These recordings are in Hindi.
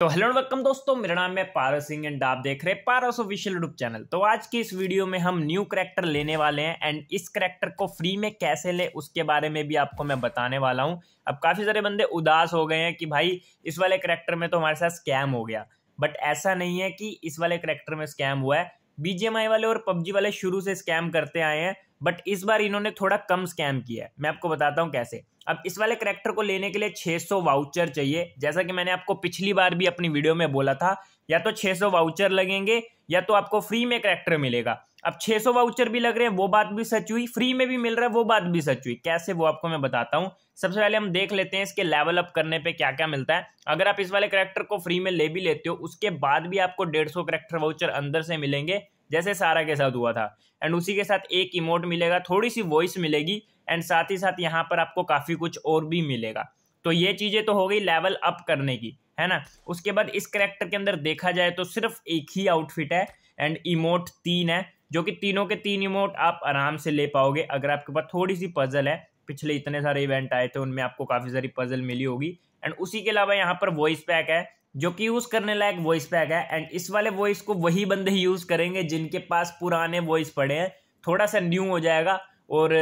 तो हेलो वेलकम दोस्तों मेरा नाम है पारस सिंह एंड आप देख रहे हैं पारस ऑफिशियल यूट्यूब चैनल तो आज की इस वीडियो में हम न्यू करेक्टर लेने वाले हैं एंड इस करेक्टर को फ्री में कैसे ले उसके बारे में भी आपको मैं बताने वाला हूं अब काफ़ी सारे बंदे उदास हो गए हैं कि भाई इस वाले करेक्टर में तो हमारे साथ स्कैम हो गया बट ऐसा नहीं है कि इस वाले करेक्टर में स्कैम हुआ है बीजेएमआई वाले और पबजी वाले शुरू से स्कैम करते आए हैं बट इस बार इन्होंने थोड़ा कम स्कैम किया है मैं आपको बताता हूँ कैसे अब इस वाले करेक्टर को लेने के लिए 600 वाउचर चाहिए जैसा कि मैंने आपको पिछली बार भी अपनी वीडियो में बोला था या तो 600 वाउचर लगेंगे या तो आपको फ्री में करेक्टर मिलेगा अब 600 वाउचर भी लग रहे हैं वो बात भी सच हुई फ्री में भी मिल रहा है वो बात भी सच हुई कैसे वो आपको मैं बताता हूँ सबसे पहले हम देख लेते हैं इसके लेवल अप करने पे क्या क्या मिलता है अगर आप इस वाले करेक्टर को फ्री में ले भी लेते हो उसके बाद भी आपको डेढ़ सौ करेक्टर वाउचर अंदर से मिलेंगे जैसे सारा के साथ हुआ था एंड उसी के साथ एक इमोट मिलेगा थोड़ी सी वॉइस मिलेगी एंड साथ ही साथ यहाँ पर आपको काफ़ी कुछ और भी मिलेगा तो ये चीज़ें तो हो गई लेवल अप करने की है ना उसके बाद इस करेक्टर के अंदर देखा जाए तो सिर्फ एक ही आउटफिट है एंड इमोट तीन है जो कि तीनों के तीन इमोट आप आराम से ले पाओगे अगर आपके पास थोड़ी सी पजल है पिछले इतने सारे इवेंट आए थे उनमें आपको काफ़ी सारी पजल मिली होगी एंड उसी के अलावा यहाँ पर वॉइस पैक है जो कि यूज़ करने लायक वॉइस पैक है एंड इस वाले वॉइस को वही बंदे यूज़ करेंगे जिनके पास पुराने वॉइस पड़े हैं थोड़ा सा न्यू हो जाएगा और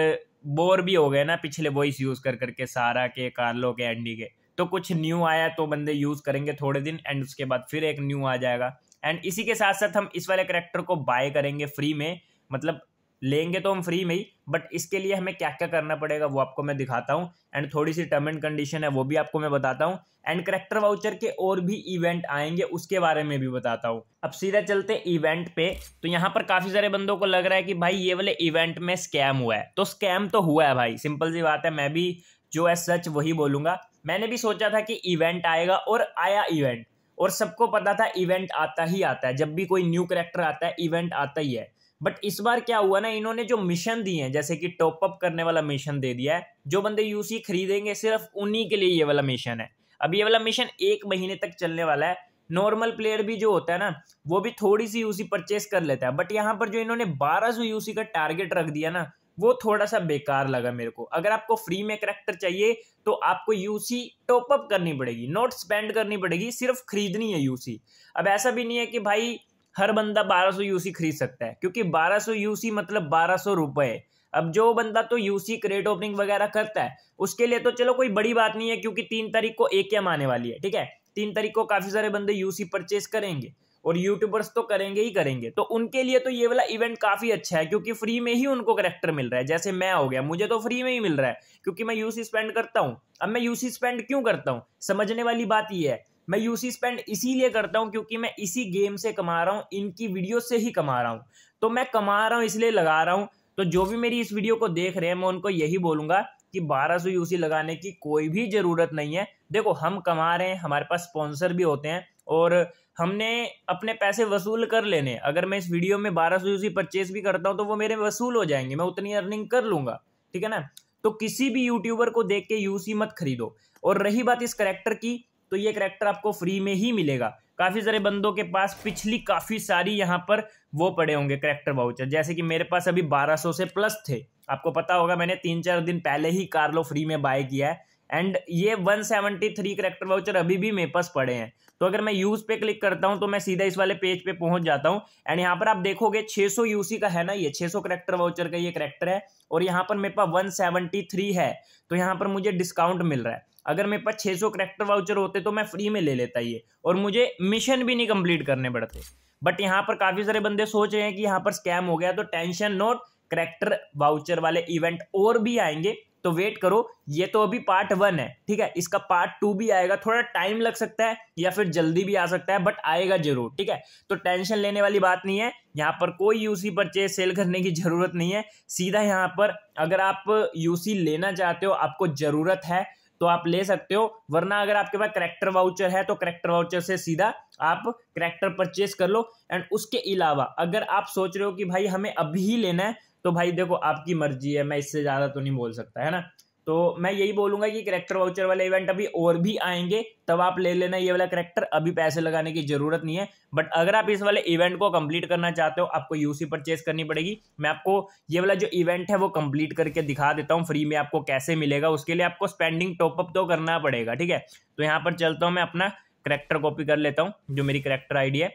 बोर भी हो गए ना पिछले वॉइस यूज़ कर करके सारा के कार्लो के एंडी के तो कुछ न्यू आया तो बंदे यूज़ करेंगे थोड़े दिन एंड उसके बाद फिर एक न्यू आ जाएगा एंड इसी के साथ साथ हम इस वाले करेक्टर को बाय करेंगे फ्री में मतलब लेंगे तो हम फ्री में ही बट इसके लिए हमें क्या क्या करना पड़ेगा वो आपको मैं दिखाता हूँ एंड थोड़ी सी टर्म एंड कंडीशन है वो भी आपको मैं बताता हूँ एंड करेक्टर वाउचर के और भी इवेंट आएंगे उसके बारे में भी बताता हूँ अब सीधा चलते इवेंट पे तो यहाँ पर काफ़ी सारे बंदों को लग रहा है कि भाई ये वाले इवेंट में स्कैम हुआ है तो स्कैम तो हुआ है भाई सिंपल सी बात है मैं भी जो है सच वही बोलूंगा मैंने भी सोचा था कि इवेंट आएगा और आया इवेंट और सबको पता था इवेंट आता ही आता है जब भी कोई न्यू करेक्टर आता है इवेंट आता ही है बट इस बार क्या हुआ ना इन्होंने जो मिशन दिए हैं जैसे कि टॉपअप करने वाला मिशन दे दिया है जो बंदे यूसी खरीदेंगे सिर्फ उन्हीं के लिए ये वाला मिशन है अब ये वाला मिशन एक महीने तक चलने वाला है नॉर्मल प्लेयर भी जो होता है ना वो भी थोड़ी सी यूसी परचेस कर लेता है बट यहाँ पर जो इन्होंने 1200 यूसी का टारगेट रख दिया ना वो थोड़ा सा बेकार लगा मेरे को अगर आपको फ्री में करेक्टर चाहिए तो आपको यूसी टॉपअप करनी पड़ेगी नोट स्पेंड करनी पड़ेगी सिर्फ खरीदनी है यूसी अब ऐसा भी नहीं है कि भाई हर बंदा 1200 यूसी खरीद सकता है क्योंकि 1200 यूसी मतलब बारह सौ रुपए अब जो बंदा तो यूसी क्रेट ओपनिंग वगैरह करता है उसके लिए तो चलो कोई बड़ी बात नहीं है क्योंकि तीन तारीख को एक एम आने वाली है ठीक है तीन तारीख को काफ़ी सारे बंदे यूसी परचेज करेंगे और यूट्यूबर्स तो करेंगे ही करेंगे तो उनके लिए तो ये वाला इवेंट काफ़ी अच्छा है क्योंकि फ्री में ही उनको करेक्टर मिल रहा है जैसे मैं हो गया मुझे तो फ्री में ही मिल रहा है क्योंकि मैं यूसी स्पेंड करता हूँ अब मैं यूसी स्पेंड क्यों करता हूँ समझने वाली बात यह है मैं यूसी स्पेंड इसीलिए करता हूँ क्योंकि मैं इसी गेम से कमा रहा हूँ इनकी वीडियो से ही कमा रहा हूँ तो मैं कमा रहा हूँ इसलिए लगा रहा हूँ तो जो भी मेरी इस वीडियो को देख रहे हैं मैं उनको यही बोलूंगा कि 1200 यूसी लगाने की कोई भी ज़रूरत नहीं है देखो हम कमा रहे हैं हमारे पास स्पॉन्सर भी होते हैं और हमने अपने पैसे वसूल कर लेने अगर मैं इस वीडियो में 1200 यूसी परचेज भी करता हूँ तो वो मेरे वसूल हो जाएंगे मैं उतनी अर्निंग कर लूंगा ठीक है ना तो किसी भी यूट्यूबर को देख के यूसी मत खरीदो और रही बात इस करेक्टर की तो ये करेक्टर आपको फ्री में ही मिलेगा काफ़ी सारे बंदों के पास पिछली काफ़ी सारी यहाँ पर वो पड़े होंगे करेक्टर वाउचर जैसे कि मेरे पास अभी 1200 से प्लस थे आपको पता होगा मैंने तीन चार दिन पहले ही कार्लो फ्री में बाय किया है एंड ये 173 करेक्टर वाउचर अभी भी मेरे पास पड़े हैं तो अगर मैं यूज़ पे क्लिक करता हूँ तो मैं सीधा इस वाले पेज पे पहुंच जाता हूँ एंड यहाँ पर आप देखोगे 600 यूसी का है ना ये 600 करेक्टर वाउचर का ये करेक्टर है और यहाँ पर मेरे पास 173 है तो यहाँ पर मुझे डिस्काउंट मिल रहा है अगर मेरे पास 600 करेक्टर वाउचर होते तो मैं फ्री में ले लेता ये और मुझे मिशन भी नहीं कंप्लीट करने पड़ते बट यहाँ पर काफ़ी सारे बंदे सोच रहे हैं कि यहाँ पर स्कैम हो गया तो टेंशन नोट करेक्टर वाउचर वाले इवेंट और भी आएंगे तो वेट करो ये तो अभी पार्ट वन है ठीक है इसका पार्ट टू भी आएगा थोड़ा टाइम लग सकता है या फिर जल्दी भी आ सकता है बट आएगा जरूर ठीक है तो टेंशन लेने वाली बात नहीं है यहाँ पर कोई यूसी परचेज सेल करने की ज़रूरत नहीं है सीधा यहां पर अगर आप यूसी लेना चाहते हो आपको ज़रूरत है तो आप ले सकते हो वरना अगर आपके पास करेक्टर वाउचर है तो करेक्टर वाउचर से सीधा आप करेक्टर परचेस कर लो एंड उसके अलावा अगर आप सोच रहे हो कि भाई हमें अभी ही लेना है तो भाई देखो आपकी मर्जी है मैं इससे ज़्यादा तो नहीं बोल सकता है ना तो मैं यही बोलूंगा कि करेक्टर वाउचर वाले इवेंट अभी और भी आएंगे तब आप ले लेना ये वाला करेक्टर अभी पैसे लगाने की जरूरत नहीं है बट अगर आप इस वाले इवेंट को कंप्लीट करना चाहते हो आपको यूसी परचेज करनी पड़ेगी मैं आपको ये वाला जो इवेंट है वो कंप्लीट करके दिखा देता हूँ फ्री में आपको कैसे मिलेगा उसके लिए आपको स्पेंडिंग टॉपअप तो करना पड़ेगा ठीक है तो यहाँ पर चलता हूँ मैं अपना करेक्टर कॉपी कर लेता हूँ जो मेरी करेक्टर आईडी है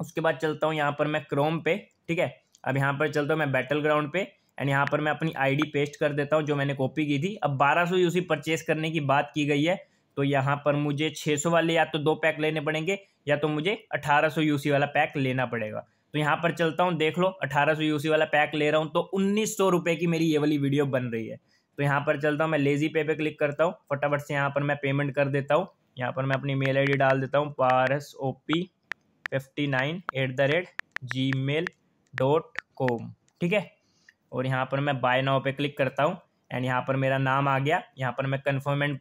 उसके बाद चलता हूँ यहाँ पर मैं क्रोम पे ठीक है अब यहाँ पर चलता हूँ मैं बैटल ग्राउंड पे एंड यहाँ पर मैं अपनी आईडी पेस्ट कर देता हूँ जो मैंने कॉपी की थी अब बारह सौ यूसी परचेस करने की बात की गई है तो यहाँ पर मुझे छः सौ वाले या तो दो पैक लेने पड़ेंगे या तो मुझे अठारह सौ वाला पैक लेना पड़ेगा तो यहाँ पर चलता हूँ देख लो अठारह सौ वाला पैक ले रहा हूँ तो उन्नीस सौ रुपये की मेरी ये वाली वीडियो बन रही है तो यहाँ पर चलता हूँ मैं लेजी पे पर क्लिक करता हूँ फटाफट से यहाँ पर मैं पेमेंट कर देता हूँ यहाँ पर मैं अपनी मेल आई डाल देता हूँ Paras O P fifty nine at the rate Gmail dot com ठीक है और यहाँ पर मैं बाय नाव पे क्लिक करता हूँ एंड यहाँ पर मेरा नाम आ गया यहाँ पर मैं कन्फर्म एंड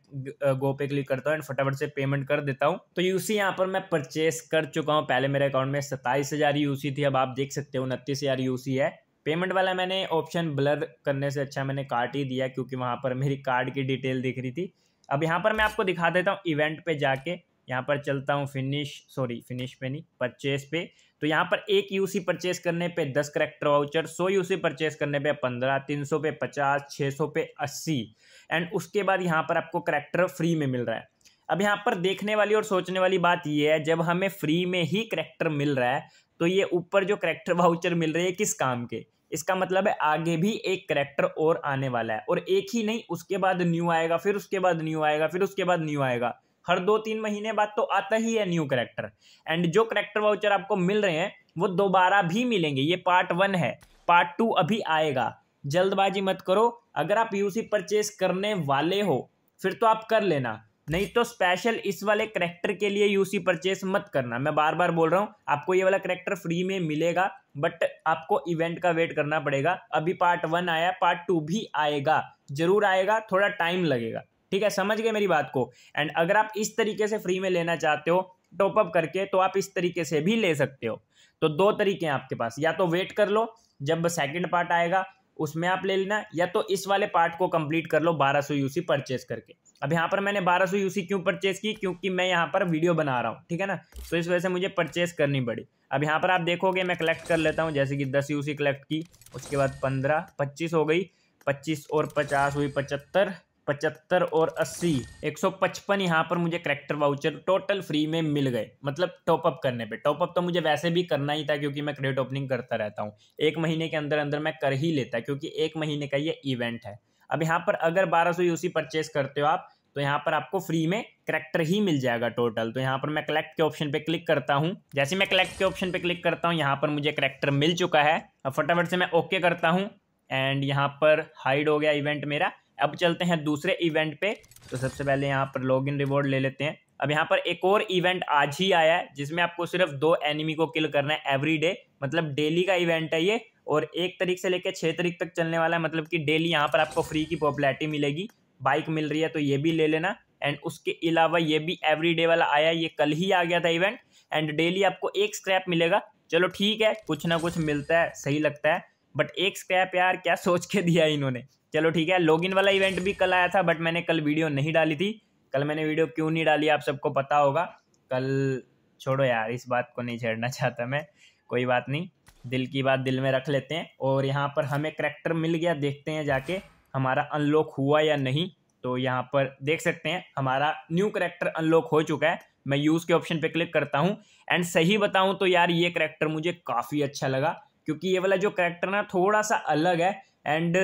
गो पे क्लिक करता हूँ एंड फटाफट से पेमेंट कर देता हूँ तो यूसी यहाँ पर मैं परचेस कर चुका हूँ पहले मेरे अकाउंट में सत्ताईस हज़ार यूसी थी अब आप देख सकते हो उनतीस हज़ार यूसी है पेमेंट वाला मैंने ऑप्शन ब्लर करने से अच्छा मैंने काट ही दिया क्योंकि वहाँ पर मेरी कार्ड की डिटेल दिख रही थी अब यहाँ पर मैं आपको दिखा देता हूँ इवेंट पे जाके यहाँ पर चलता हूँ फिनिश सॉरी फिनिश पे नहीं परचेस पे तो यहाँ पर एक यूसी परचेस करने पे दस करेक्टर वाउचर सौ यूसी परचेस करने पे पंद्रह तीन सौ पे पचास छः सौ पे अस्सी एंड उसके बाद यहाँ पर आपको करेक्टर फ्री में मिल रहा है अब यहाँ पर देखने वाली और सोचने वाली बात यह है जब हमें फ्री में ही करेक्टर मिल रहा है तो ये ऊपर जो करेक्टर वाउचर मिल रही है किस काम के इसका मतलब है आगे भी एक करेक्टर और आने वाला है और एक ही नहीं उसके बाद न्यू आएगा फिर उसके बाद न्यू आएगा फिर उसके बाद न्यू आएगा हर दो तीन महीने बाद तो आता ही है न्यू करेक्टर एंड जो करेक्टर वाउचर आपको मिल रहे हैं वो दोबारा भी मिलेंगे ये पार्ट वन है पार्ट टू अभी आएगा जल्दबाजी मत करो अगर आप यूसी परचेज करने वाले हो फिर तो आप कर लेना नहीं तो स्पेशल इस वाले करेक्टर के लिए यूसी परचेस मत करना मैं बार बार बोल रहा हूँ आपको ये वाला करेक्टर फ्री में मिलेगा बट आपको इवेंट का वेट करना पड़ेगा अभी पार्ट वन आया पार्ट टू भी आएगा जरूर आएगा थोड़ा टाइम लगेगा ठीक है समझ गए मेरी बात को एंड अगर आप इस तरीके से फ्री में लेना चाहते हो टॉपअप करके तो आप इस तरीके से भी ले सकते हो तो दो तरीके हैं आपके पास या तो वेट कर लो जब सेकंड पार्ट आएगा उसमें आप ले लेना या तो इस वाले पार्ट को कंप्लीट कर लो 1200 सौ यूसी परचेस करके अब यहाँ पर मैंने 1200 सौ यूसी क्यों परचेस की क्योंकि मैं यहाँ पर वीडियो बना रहा हूँ ठीक है ना तो इस वजह से मुझे परचेस करनी पड़ी अब यहाँ पर आप देखोगे मैं कलेक्ट कर लेता हूँ जैसे कि दस यूसी कलेक्ट की उसके बाद पंद्रह पच्चीस हो गई पच्चीस और पचास हुई पचहत्तर पचहत्तर और अस्सी एक सौ पचपन यहाँ पर मुझे करेक्टर वाउचर टोटल फ्री में मिल गए मतलब टॉपअप करने पे टॉपअप तो मुझे वैसे भी करना ही था क्योंकि मैं क्रेडिट ओपनिंग करता रहता हूँ एक महीने के अंदर अंदर मैं कर ही लेता क्योंकि एक महीने का ये इवेंट है अब यहाँ पर अगर बारह सौ यूसी परचेज करते हो आप तो यहाँ पर आपको फ्री में करेक्टर ही मिल जाएगा टोटल तो यहाँ पर मैं कलेक्ट के ऑप्शन पे क्लिक करता हूँ जैसे मैं कलेक्ट के ऑप्शन पे क्लिक करता हूँ यहाँ पर मुझे करेक्टर मिल चुका है अब फटाफट से मैं ओके करता हूँ एंड यहाँ पर हाइड हो गया इवेंट मेरा अब चलते हैं दूसरे इवेंट पे तो सबसे पहले यहाँ पर लॉग इन रिवॉर्ड ले लेते हैं अब यहाँ पर एक और इवेंट आज ही आया है जिसमें आपको सिर्फ दो एनिमी को किल करना है एवरी डे मतलब डेली का इवेंट है ये और एक तरीक से लेकर छः तरीक तक चलने वाला है मतलब कि डेली यहाँ पर आपको फ्री की पॉपुलैरिटी मिलेगी बाइक मिल रही है तो ये भी ले लेना एंड उसके अलावा ये भी एवरी डे वाला आया ये कल ही आ गया था इवेंट एंड डेली आपको एक स्क्रैप मिलेगा चलो ठीक है कुछ ना कुछ मिलता है सही लगता है बट एक स्क्रैप यार क्या सोच के दिया इन्होंने चलो ठीक है लॉगिन वाला इवेंट भी कल आया था बट मैंने कल वीडियो नहीं डाली थी कल मैंने वीडियो क्यों नहीं डाली आप सबको पता होगा कल छोड़ो यार इस बात को नहीं छेड़ना चाहता मैं कोई बात नहीं दिल की बात दिल में रख लेते हैं और यहाँ पर हमें करेक्टर मिल गया देखते हैं जाके हमारा अनलॉक हुआ या नहीं तो यहाँ पर देख सकते हैं हमारा न्यू करेक्टर अनलॉक हो चुका है मैं यूज़ के ऑप्शन पे क्लिक करता हूँ एंड सही बताऊँ तो यार ये करेक्टर मुझे काफ़ी अच्छा लगा क्योंकि ये वाला जो करेक्टर ना थोड़ा सा अलग है एंड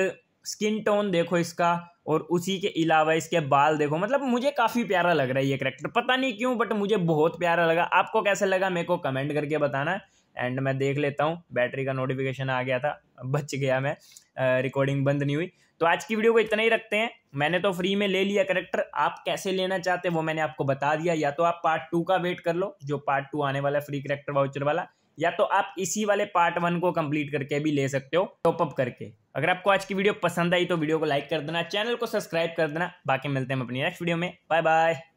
स्किन टोन देखो इसका और उसी के अलावा इसके बाल देखो मतलब मुझे काफ़ी प्यारा लग रहा है ये करेक्टर पता नहीं क्यों बट मुझे बहुत प्यारा लगा आपको कैसा लगा मेरे को कमेंट करके बताना एंड मैं देख लेता हूँ बैटरी का नोटिफिकेशन आ गया था बच गया मैं रिकॉर्डिंग बंद नहीं हुई तो आज की वीडियो को इतना ही रखते हैं मैंने तो फ्री में ले लिया करेक्टर आप कैसे लेना चाहते वो मैंने आपको बता दिया या तो आप पार्ट टू का वेट कर लो जो पार्ट टू आने वाला है फ्री करेक्टर वाउचर वाला या तो आप इसी वाले पार्ट वन को कंप्लीट करके भी ले सकते हो टॉपअप करके अगर आपको आज की वीडियो पसंद आई तो वीडियो को लाइक कर देना चैनल को सब्सक्राइब कर देना बाकी मिलते हैं अपनी नेक्स्ट वीडियो में बाय बाय